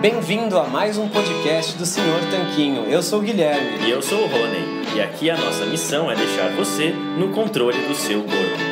Bem-vindo a mais um podcast do Senhor Tanquinho. Eu sou o Guilherme. E eu sou o Rony. E aqui a nossa missão é deixar você no controle do seu corpo.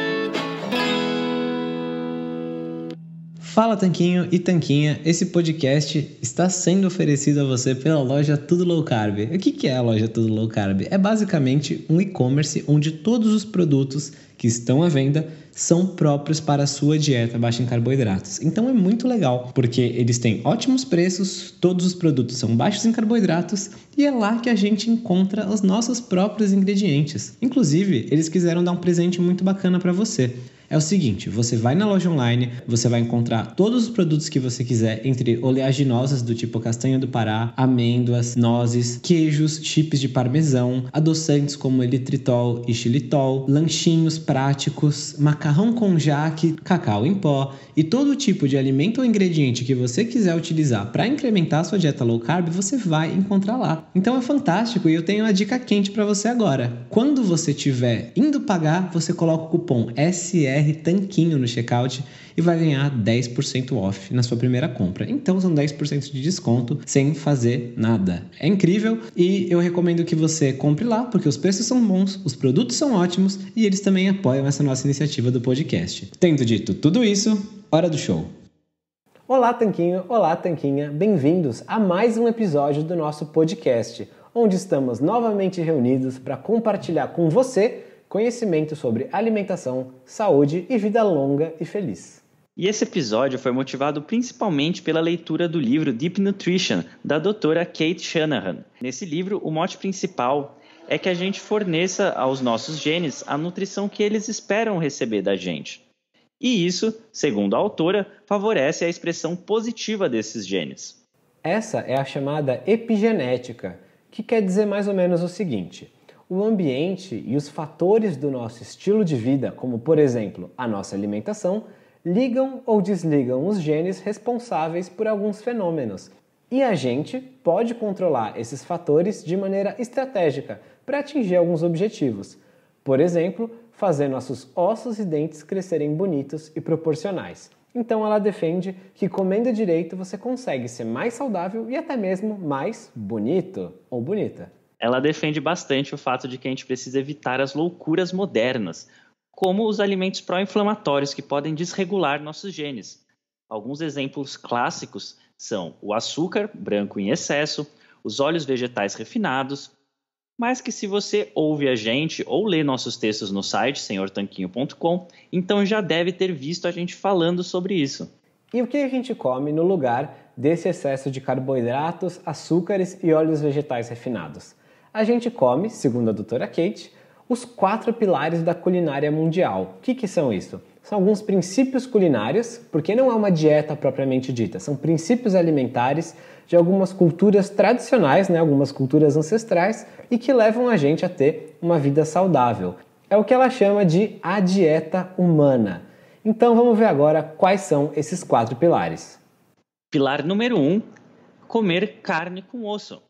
Fala Tanquinho e Tanquinha, esse podcast está sendo oferecido a você pela loja Tudo Low Carb. O que é a loja Tudo Low Carb? É basicamente um e-commerce onde todos os produtos que estão à venda são próprios para a sua dieta baixa em carboidratos. Então é muito legal, porque eles têm ótimos preços, todos os produtos são baixos em carboidratos e é lá que a gente encontra os nossos próprios ingredientes. Inclusive, eles quiseram dar um presente muito bacana para você é o seguinte: você vai na loja online, você vai encontrar todos os produtos que você quiser, entre oleaginosas do tipo castanha do Pará, amêndoas, nozes, queijos, chips de parmesão, adoçantes como elitritol e xilitol, lanchinhos práticos, macarrão com jaque, cacau em pó e todo tipo de alimento ou ingrediente que você quiser utilizar para incrementar a sua dieta low carb, você vai encontrar lá. Então é fantástico e eu tenho uma dica quente para você agora. Quando você estiver indo pagar, você coloca o cupom SE BR Tanquinho no checkout e vai ganhar 10% off na sua primeira compra. Então são 10% de desconto sem fazer nada. É incrível e eu recomendo que você compre lá porque os preços são bons, os produtos são ótimos e eles também apoiam essa nossa iniciativa do podcast. Tendo dito tudo isso, hora do show. Olá, Tanquinho! Olá, Tanquinha! Bem-vindos a mais um episódio do nosso podcast, onde estamos novamente reunidos para compartilhar com você conhecimento sobre alimentação, saúde e vida longa e feliz. E esse episódio foi motivado principalmente pela leitura do livro Deep Nutrition, da doutora Kate Shanahan. Nesse livro, o mote principal é que a gente forneça aos nossos genes a nutrição que eles esperam receber da gente. E isso, segundo a autora, favorece a expressão positiva desses genes. Essa é a chamada epigenética, que quer dizer mais ou menos o seguinte: o ambiente e os fatores do nosso estilo de vida, como por exemplo a nossa alimentação, ligam ou desligam os genes responsáveis por alguns fenômenos. E a gente pode controlar esses fatores de maneira estratégica para atingir alguns objetivos. Por exemplo, fazer nossos ossos e dentes crescerem bonitos e proporcionais. Então ela defende que comendo direito você consegue ser mais saudável e até mesmo mais bonito ou bonita. Ela defende bastante o fato de que a gente precisa evitar as loucuras modernas, como os alimentos pró-inflamatórios que podem desregular nossos genes. Alguns exemplos clássicos são o açúcar branco em excesso, os óleos vegetais refinados, mas que se você ouve a gente ou lê nossos textos no site senhortanquinho.com, então já deve ter visto a gente falando sobre isso. E o que a gente come no lugar desse excesso de carboidratos, açúcares e óleos vegetais refinados? a gente come, segundo a doutora Kate, os quatro pilares da culinária mundial. O que, que são isso? São alguns princípios culinários, porque não é uma dieta propriamente dita, são princípios alimentares de algumas culturas tradicionais, né, algumas culturas ancestrais, e que levam a gente a ter uma vida saudável. É o que ela chama de a dieta humana. Então vamos ver agora quais são esses quatro pilares. Pilar número um, comer carne com osso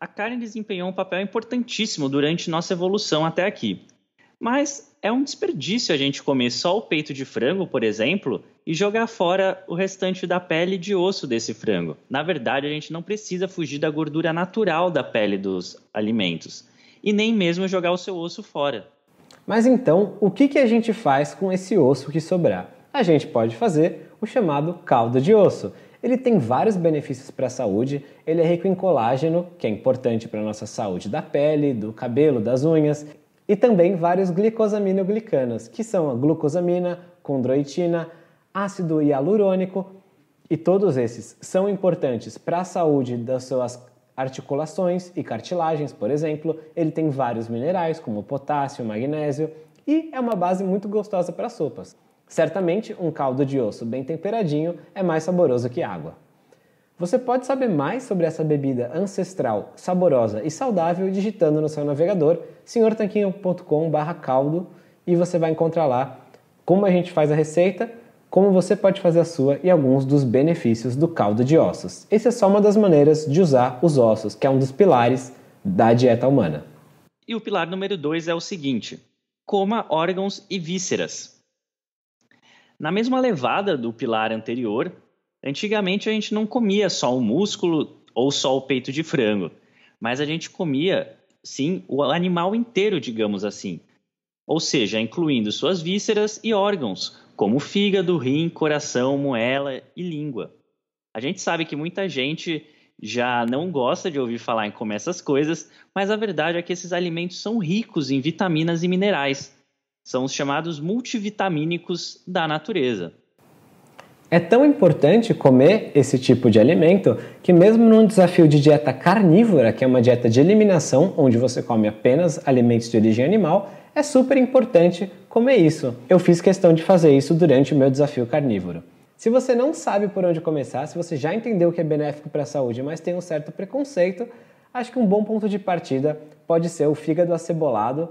a carne desempenhou um papel importantíssimo durante nossa evolução até aqui. Mas é um desperdício a gente comer só o peito de frango, por exemplo, e jogar fora o restante da pele de osso desse frango. Na verdade, a gente não precisa fugir da gordura natural da pele dos alimentos e nem mesmo jogar o seu osso fora. Mas então, o que, que a gente faz com esse osso que sobrar? A gente pode fazer o chamado caldo de osso, ele tem vários benefícios para a saúde, ele é rico em colágeno, que é importante para a nossa saúde da pele, do cabelo, das unhas, e também vários glicosaminoglicanos, que são a glucosamina, condroitina, ácido hialurônico, e todos esses são importantes para a saúde das suas articulações e cartilagens, por exemplo. Ele tem vários minerais, como potássio, magnésio, e é uma base muito gostosa para sopas. Certamente, um caldo de osso bem temperadinho é mais saboroso que água. Você pode saber mais sobre essa bebida ancestral, saborosa e saudável digitando no seu navegador senhortanquinho.com/caldo e você vai encontrar lá como a gente faz a receita, como você pode fazer a sua e alguns dos benefícios do caldo de ossos. Essa é só uma das maneiras de usar os ossos, que é um dos pilares da dieta humana. E o pilar número dois é o seguinte: coma órgãos e vísceras. Na mesma levada do pilar anterior, antigamente a gente não comia só o músculo ou só o peito de frango, mas a gente comia, sim, o animal inteiro, digamos assim. Ou seja, incluindo suas vísceras e órgãos, como fígado, rim, coração, moela e língua. A gente sabe que muita gente já não gosta de ouvir falar em comer essas coisas, mas a verdade é que esses alimentos são ricos em vitaminas e minerais, são os chamados multivitamínicos da natureza. É tão importante comer esse tipo de alimento que, mesmo num desafio de dieta carnívora, que é uma dieta de eliminação, onde você come apenas alimentos de origem animal, é super importante comer isso. Eu fiz questão de fazer isso durante o meu desafio carnívoro. Se você não sabe por onde começar, se você já entendeu que é benéfico para a saúde, mas tem um certo preconceito, acho que um bom ponto de partida pode ser o fígado acebolado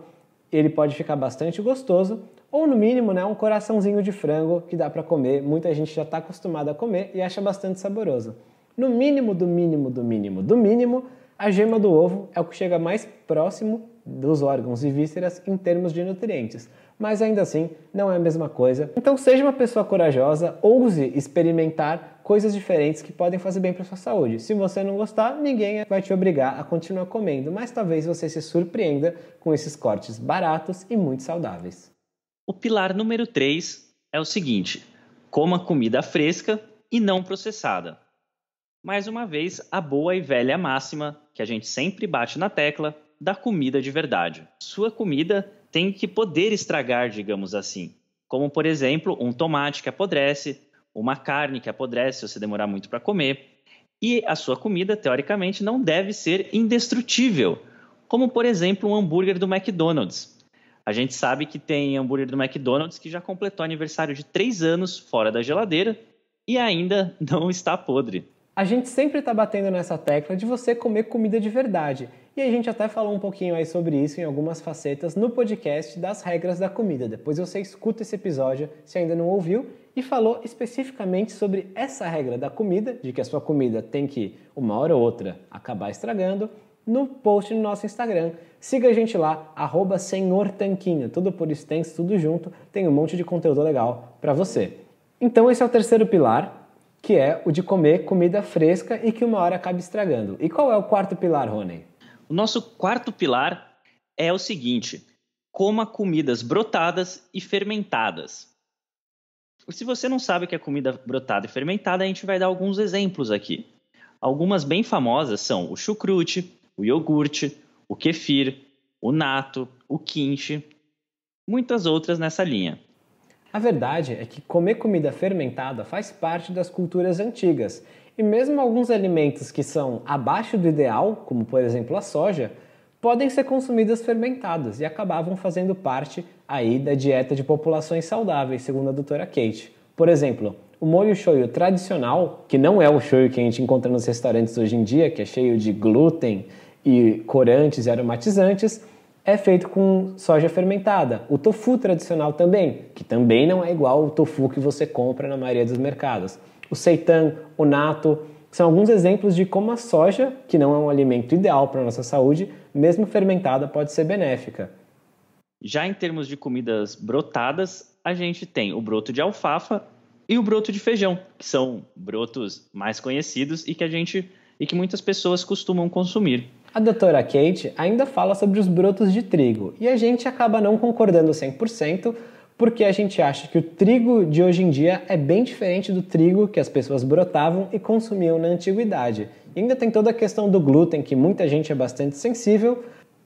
ele pode ficar bastante gostoso, ou no mínimo, né, um coraçãozinho de frango que dá para comer, muita gente já está acostumada a comer e acha bastante saboroso. No mínimo, do mínimo, do mínimo, do mínimo, a gema do ovo é o que chega mais próximo dos órgãos e vísceras em termos de nutrientes, mas ainda assim não é a mesma coisa. Então seja uma pessoa corajosa, ouse experimentar coisas diferentes que podem fazer bem para sua saúde. Se você não gostar, ninguém vai te obrigar a continuar comendo, mas talvez você se surpreenda com esses cortes baratos e muito saudáveis. O pilar número 3 é o seguinte: coma comida fresca e não processada. Mais uma vez, a boa e velha máxima que a gente sempre bate na tecla da comida de verdade. Sua comida tem que poder estragar, digamos assim. Como, por exemplo, um tomate que apodrece, uma carne que apodrece se você demorar muito para comer. E a sua comida, teoricamente, não deve ser indestrutível, como, por exemplo, um hambúrguer do McDonald's. A gente sabe que tem hambúrguer do McDonald's que já completou aniversário de três anos fora da geladeira e ainda não está podre. A gente sempre está batendo nessa tecla de você comer comida de verdade. E a gente até falou um pouquinho aí sobre isso em algumas facetas no podcast das regras da comida. Depois você escuta esse episódio se ainda não ouviu e falou especificamente sobre essa regra da comida, de que a sua comida tem que uma hora ou outra acabar estragando, no post no nosso Instagram. Siga a gente lá, arroba senhortanquinho, tudo por extenso, tudo junto, tem um monte de conteúdo legal para você. Então esse é o terceiro pilar, que é o de comer comida fresca e que uma hora acaba estragando. E qual é o quarto pilar, Rony? O nosso quarto pilar é o seguinte: coma comidas brotadas e fermentadas. Se você não sabe o que é comida brotada e fermentada, a gente vai dar alguns exemplos aqui. Algumas bem famosas são o chucrute, o iogurte, o kefir, o nato, o quinche, muitas outras nessa linha. A verdade é que comer comida fermentada faz parte das culturas antigas e mesmo alguns alimentos que são abaixo do ideal, como por exemplo a soja, podem ser consumidos fermentados e acabavam fazendo parte aí da dieta de populações saudáveis, segundo a doutora Kate. Por exemplo, o molho shoyu tradicional, que não é o shoyu que a gente encontra nos restaurantes hoje em dia, que é cheio de glúten e corantes e aromatizantes, é feito com soja fermentada. O tofu tradicional também, que também não é igual ao tofu que você compra na maioria dos mercados o seitan, o nato, são alguns exemplos de como a soja, que não é um alimento ideal para a nossa saúde, mesmo fermentada, pode ser benéfica. Já em termos de comidas brotadas, a gente tem o broto de alfafa e o broto de feijão, que são brotos mais conhecidos e que a gente e que muitas pessoas costumam consumir. A doutora Kate ainda fala sobre os brotos de trigo e a gente acaba não concordando 100%, porque a gente acha que o trigo de hoje em dia é bem diferente do trigo que as pessoas brotavam e consumiam na antiguidade. E ainda tem toda a questão do glúten, que muita gente é bastante sensível,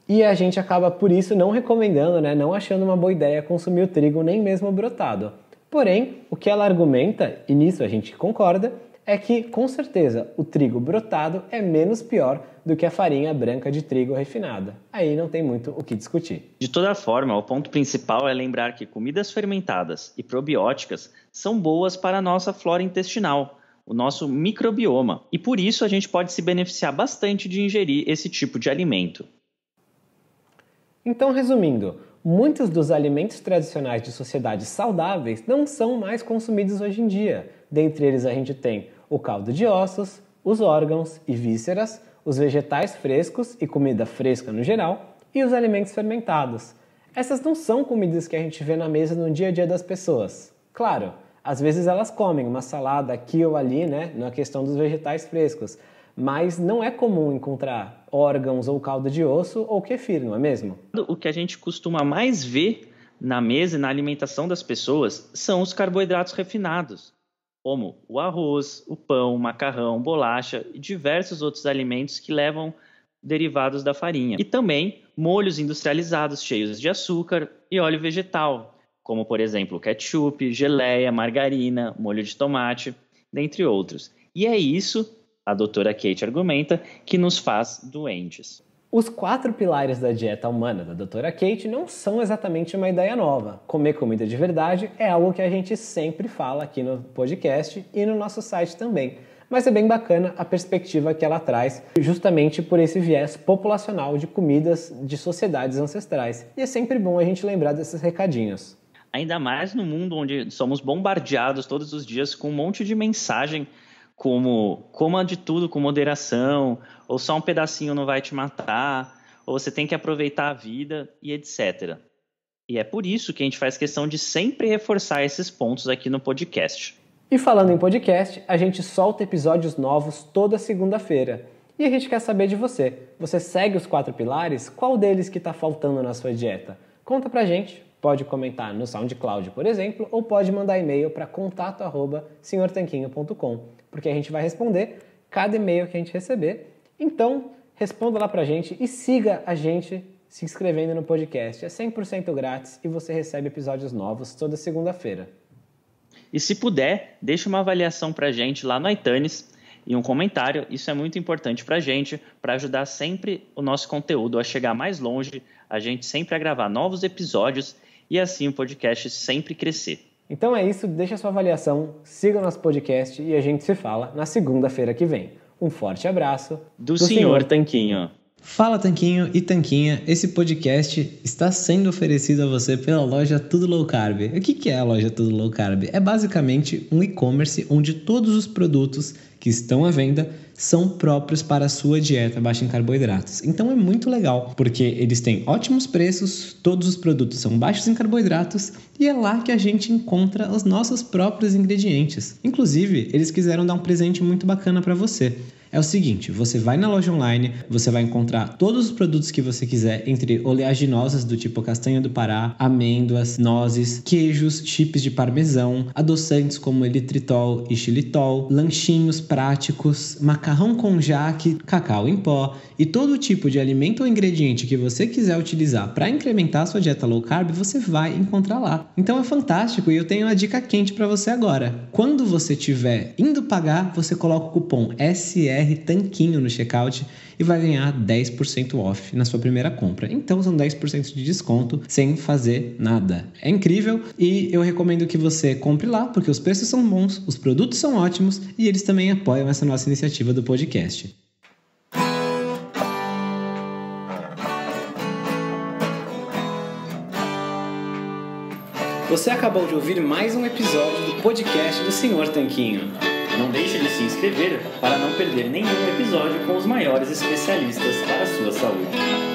e a gente acaba por isso não recomendando, né, não achando uma boa ideia consumir o trigo nem mesmo brotado. Porém, o que ela argumenta, e nisso a gente concorda, é que, com certeza, o trigo brotado é menos pior do que a farinha branca de trigo refinada. Aí não tem muito o que discutir. De toda forma, o ponto principal é lembrar que comidas fermentadas e probióticas são boas para a nossa flora intestinal, o nosso microbioma, e por isso a gente pode se beneficiar bastante de ingerir esse tipo de alimento. Então, resumindo, muitos dos alimentos tradicionais de sociedades saudáveis não são mais consumidos hoje em dia. Dentre eles a gente tem o caldo de ossos, os órgãos e vísceras, os vegetais frescos e comida fresca no geral e os alimentos fermentados. Essas não são comidas que a gente vê na mesa no dia a dia das pessoas. Claro, às vezes elas comem uma salada aqui ou ali, né, na questão dos vegetais frescos, mas não é comum encontrar órgãos ou caldo de osso ou kefir, não é mesmo? O que a gente costuma mais ver na mesa e na alimentação das pessoas são os carboidratos refinados como o arroz, o pão, macarrão, bolacha e diversos outros alimentos que levam derivados da farinha. E também molhos industrializados cheios de açúcar e óleo vegetal, como por exemplo ketchup, geleia, margarina, molho de tomate, dentre outros. E é isso, a doutora Kate argumenta, que nos faz doentes. Os quatro pilares da dieta humana da Dra. Kate não são exatamente uma ideia nova. Comer comida de verdade é algo que a gente sempre fala aqui no podcast e no nosso site também. Mas é bem bacana a perspectiva que ela traz, justamente por esse viés populacional de comidas de sociedades ancestrais. E é sempre bom a gente lembrar desses recadinhos. Ainda mais no mundo onde somos bombardeados todos os dias com um monte de mensagem como coma de tudo com moderação, ou só um pedacinho não vai te matar, ou você tem que aproveitar a vida e etc. E é por isso que a gente faz questão de sempre reforçar esses pontos aqui no podcast. E falando em podcast, a gente solta episódios novos toda segunda-feira. E a gente quer saber de você. Você segue os quatro pilares? Qual deles que está faltando na sua dieta? Conta pra gente! Pode comentar no SoundCloud, por exemplo, ou pode mandar e-mail para contato@senhortanquinho.com, porque a gente vai responder cada e-mail que a gente receber. Então, responda lá para a gente e siga a gente se inscrevendo no podcast. É 100% grátis e você recebe episódios novos toda segunda-feira. E se puder, deixe uma avaliação para a gente lá no iTunes e um comentário. Isso é muito importante para a gente, para ajudar sempre o nosso conteúdo a chegar mais longe, a gente sempre a gravar novos episódios e assim o podcast sempre crescer. Então é isso, deixa sua avaliação, siga nosso podcast e a gente se fala na segunda-feira que vem. Um forte abraço do, do senhor, senhor Tanquinho. Fala Tanquinho e Tanquinha, esse podcast está sendo oferecido a você pela loja Tudo Low Carb. O que é a loja Tudo Low Carb? É basicamente um e-commerce onde todos os produtos que estão à venda são próprios para a sua dieta baixa em carboidratos. Então é muito legal, porque eles têm ótimos preços, todos os produtos são baixos em carboidratos e é lá que a gente encontra os nossos próprios ingredientes. Inclusive, eles quiseram dar um presente muito bacana para você é o seguinte: você vai na loja online, você vai encontrar todos os produtos que você quiser, entre oleaginosas do tipo castanha do Pará, amêndoas, nozes, queijos, chips de parmesão, adoçantes como elitritol e xilitol, lanchinhos práticos, macarrão com jaque, cacau em pó e todo tipo de alimento ou ingrediente que você quiser utilizar para incrementar a sua dieta low carb, você vai encontrar lá. Então é fantástico e eu tenho uma dica quente para você agora. Quando você estiver indo pagar, você coloca o cupom SR BR Tanquinho no checkout e vai ganhar 10% off na sua primeira compra. Então são 10% de desconto sem fazer nada. É incrível e eu recomendo que você compre lá porque os preços são bons, os produtos são ótimos e eles também apoiam essa nossa iniciativa do podcast. Você acabou de ouvir mais um episódio do podcast do Senhor Tanquinho. Não deixe de se inscrever para não perder nenhum episódio com os maiores especialistas para a sua saúde.